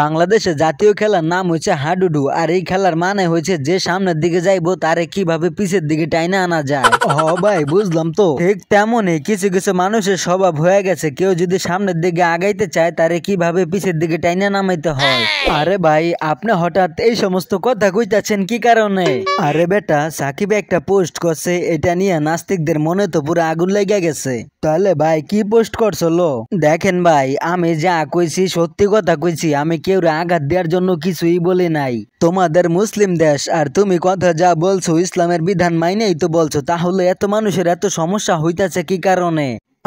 বাংলাদেশে জাতীয় খেলার নাম হচ্ছে হাডুডু আর এই খেলার মানে হয়েছে যে সামনের দিকে যাইবো তারে কিভাবে পিছের দিকে টাইনে আনা যায় হ ভাই বুঝলাম তো ঠিক তেমনই কিছু কিছু মানুষের স্বভাব হয়ে গেছে কেউ যদি সামনের দিকে আগাইতে চায় তারে কিভাবে পিছের দিকে টাইনে নামাইতে হয় আরে ভাই আপনি হঠাৎ এই সমস্ত কথা কইতাছেন কি কারণে আরে বেটা সাকিব একটা পোস্ট করছে এটা নিয়ে নাস্তিকদের মনে তো পুরো আগুন লেগে গেছে তাহলে ভাই কি পোস্ট করছো লো দেখেন ভাই আমি যা কইছি সত্যি কথা কইছি আমি কেউ আঘাত দেওয়ার জন্য কিছুই বলে নাই তোমাদের মুসলিম দেশ আর তুমি কথা যা বলছো ইসলামের বিধান মাইনেই তো বলছো তাহলে এত মানুষের এত সমস্যা হইতাছে কি কারণে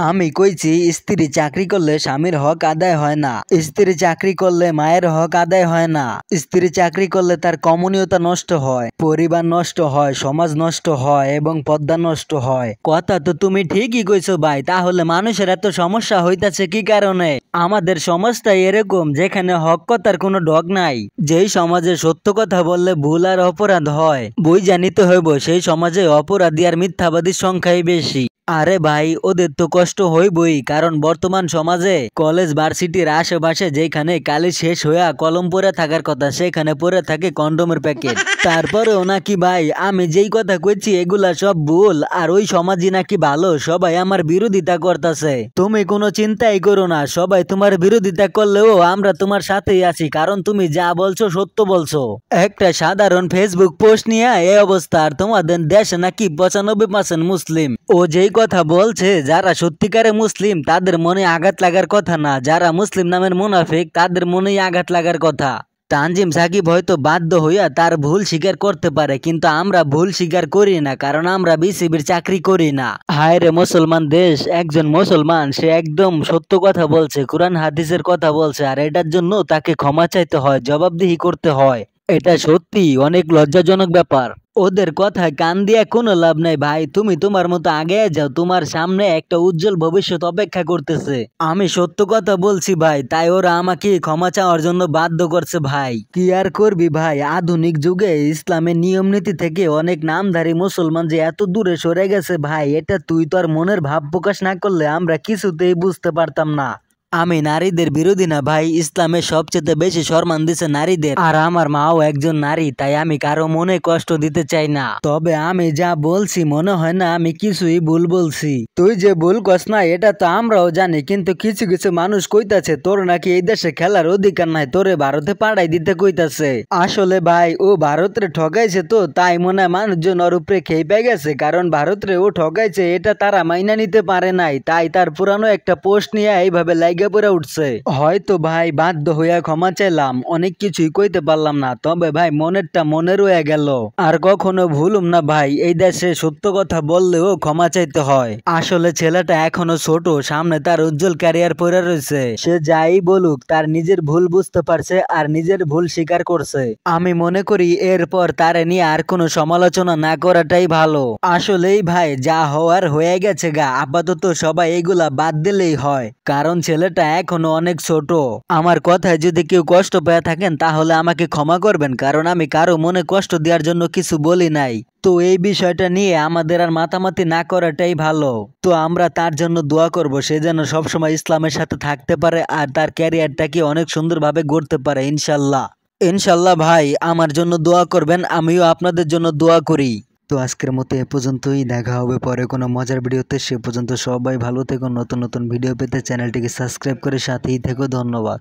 আমি কইছি স্ত্রী চাকরি করলে স্বামীর হক আদায় হয় না স্ত্রী চাকরি করলে মায়ের হক আদায় হয় না স্ত্রী চাকরি করলে তার কমনীয়তা নষ্ট হয় পরিবার নষ্ট হয় সমাজ নষ্ট হয় এবং পদ্মা নষ্ট হয় কথা তো তুমি ঠিকই কইছো ভাই তাহলে মানুষের এত সমস্যা হইতাছে কি কারণে আমাদের সমাজটা এরকম যেখানে হক কথার কোনো ডগ নাই যেই সমাজে সত্য কথা বললে ভুল আর অপরাধ হয় বই জানিতে হইব সেই সমাজে অপরাধী আর মিথ্যাবাদীর সংখ্যাই বেশি আরে ভাই ওদের তো কষ্ট হইবই কারণ বর্তমান সমাজে কলেজ ভার্সিটির আশেপাশে যেখানে কালি শেষ হইয়া কলম পরে থাকার কথা সেখানে পরে থাকে কন্ডমের প্যাকেট তারপরেও নাকি ভাই আমি যেই কথা কইছি এগুলা সব ভুল আর ওই সমাজই নাকি ভালো সবাই আমার বিরোধিতা করতেছে তুমি কোনো চিন্তাই করো না সবাই তোমার বিরোধিতা করলেও আমরা তোমার সাথেই আছি কারণ তুমি যা বলছো সত্য বলছো একটা সাধারণ ফেসবুক পোস্ট নিয়ে এই অবস্থা আর তোমাদের দেশে নাকি পঁচানব্বই পার্সেন্ট মুসলিম ও যেই কথা বলছে যারা সত্যিকারে মুসলিম তাদের মনে আঘাত লাগার কথা না যারা মুসলিম নামের মুনাফিক তাদের মনেই আঘাত লাগার কথা তানজিম সাকিব হয়তো বাধ্য হইয়া তার ভুল স্বীকার করতে পারে কিন্তু আমরা ভুল স্বীকার করি না কারণ আমরা বিসিবির চাকরি করি না হায় রে মুসলমান দেশ একজন মুসলমান সে একদম সত্য কথা বলছে কোরআন হাদিসের কথা বলছে আর এটার জন্য তাকে ক্ষমা চাইতে হয় জবাবদিহি করতে হয় এটা সত্যি অনেক লজ্জাজনক ব্যাপার ওদের কথায় কান দিয়া কোনো লাভ নাই ভাই তুমি তোমার মতো আগে যাও তোমার সামনে একটা উজ্জ্বল ভবিষ্যৎ অপেক্ষা করতেছে আমি সত্য কথা বলছি ভাই তাই ওরা আমাকে ক্ষমা চাওয়ার জন্য বাধ্য করছে ভাই কি আর করবি ভাই আধুনিক যুগে ইসলামের নিয়ম নীতি থেকে অনেক নামধারী মুসলমান যে এত দূরে সরে গেছে ভাই এটা তুই তোর মনের ভাব প্রকাশ না করলে আমরা কিছুতেই বুঝতে পারতাম না আমি নারীদের বিরোধী না ভাই ইসলামে সবচেয়ে বেশি সম্মান দিছে নারীদের আর আমার মাও একজন নারী তাই আমি কারো মনে কষ্ট দিতে চাই না তবে আমি যা বলছি মনে হয় না আমি কিছুই ভুল বলছি তুই যে ভুল কস না এটা তো আমরাও জানি কিন্তু কিছু কিছু মানুষ কইতাছে তোর নাকি এই দেশে খেলার অধিকার নাই তোরে ভারতে পাড়াই দিতে কইতাছে আসলে ভাই ও ভারতরে ঠকাইছে তো তাই মনে হয় মানুষজন ওর উপরে খেয়ে পেয়ে গেছে কারণ ভারতরে ও ঠকাইছে এটা তারা মাইনা নিতে পারে নাই তাই তার পুরানো একটা পোস্ট নিয়ে এইভাবে লাইক লেগে পড়ে উঠছে হয়তো ভাই বাধ্য হইয়া ক্ষমা চাইলাম অনেক কিছুই কইতে পারলাম না তবে ভাই মনেরটা মনে রয়ে গেল আর কখনো ভুলুম না ভাই এই দেশে সত্য কথা বললেও ক্ষমা চাইতে হয় আসলে ছেলেটা এখনো ছোট সামনে তার উজ্জ্বল ক্যারিয়ার পড়ে রয়েছে সে যাই বলুক তার নিজের ভুল বুঝতে পারছে আর নিজের ভুল স্বীকার করছে আমি মনে করি এরপর তারে নিয়ে আর কোনো সমালোচনা না করাটাই ভালো আসলেই ভাই যা হওয়ার হয়ে গেছে গা আপাতত সবাই এগুলা বাদ দিলেই হয় কারণ ছেলে ছেলেটা এখনো অনেক ছোট আমার কথায় যদি কেউ কষ্ট পেয়ে থাকেন তাহলে আমাকে ক্ষমা করবেন কারণ আমি কারো মনে কষ্ট দেওয়ার জন্য কিছু বলি নাই তো এই বিষয়টা নিয়ে আমাদের আর মাতামাতি না করাটাই ভালো তো আমরা তার জন্য দোয়া করব সে যেন সবসময় ইসলামের সাথে থাকতে পারে আর তার ক্যারিয়ারটাকে অনেক সুন্দরভাবে গড়তে পারে ইনশাল্লাহ ইনশাল্লাহ ভাই আমার জন্য দোয়া করবেন আমিও আপনাদের জন্য দোয়া করি তো আজকের মতো এ পর্যন্তই দেখা হবে পরে কোনো মজার ভিডিওতে সে পর্যন্ত সবাই ভালো থেকো নতুন নতুন ভিডিও পেতে চ্যানেলটিকে সাবস্ক্রাইব করে সাথেই থেকো ধন্যবাদ